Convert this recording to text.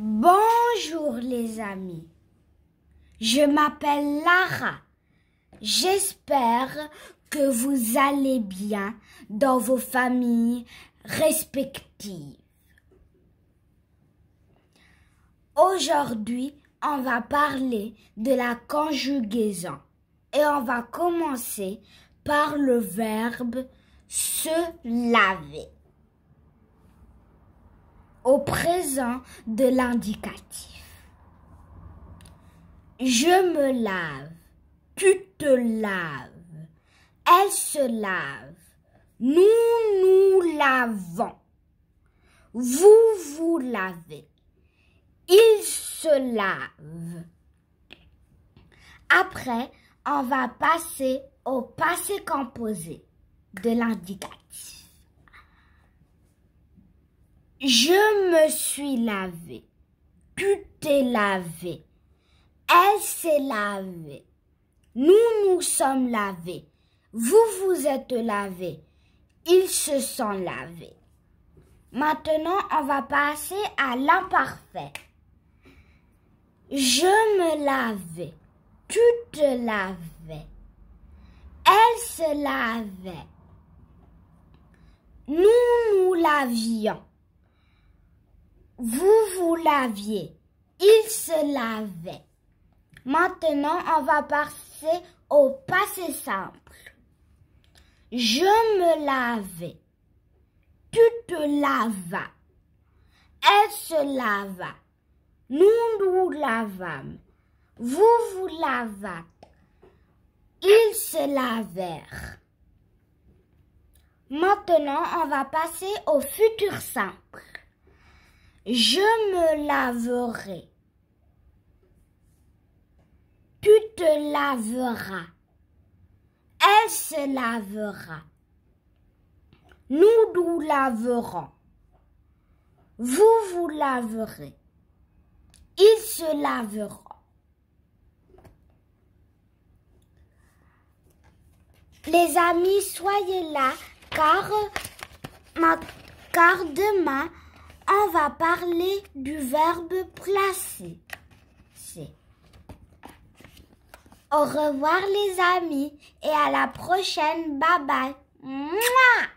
Bonjour les amis. Je m'appelle Lara. J'espère que vous allez bien dans vos familles respectives. Aujourd'hui, on va parler de la conjugaison et on va commencer par le verbe se laver au présent de l'indicatif. Je me lave, tu te laves, elle se lave, nous nous lavons, vous vous lavez, il se lave. Après, on va passer au passé composé de l'indicatif. Je me suis lavé. Tu t'es lavé. Elle s'est lavée. Nous nous sommes lavés. Vous vous êtes lavés. Ils se sont lavés. Maintenant, on va passer à l'imparfait. Je me lavais. Tu te lavais. Elle se lavait. Nous nous lavions. Vous vous laviez. Il se lavait. Maintenant, on va passer au passé simple. Je me lavais. Tu te lavas. Elle se lava. Nous nous lavâmes. Vous vous lavâtes. Ils se lavèrent. Maintenant, on va passer au futur simple. Je me laverai. Tu te laveras. Elle se lavera. Nous nous laverons. Vous vous laverez. Ils se laveront. Les amis, soyez là car, ma, car demain, on va parler du verbe placer. Au revoir les amis et à la prochaine. Bye bye.